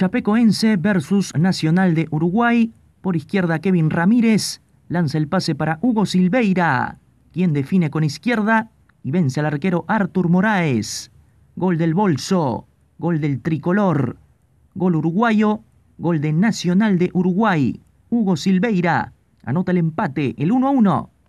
Chapecoense versus Nacional de Uruguay. Por izquierda Kevin Ramírez lanza el pase para Hugo Silveira, quien define con izquierda y vence al arquero Artur Moraes. Gol del bolso, gol del tricolor, gol uruguayo, gol de Nacional de Uruguay. Hugo Silveira anota el empate, el 1 a 1.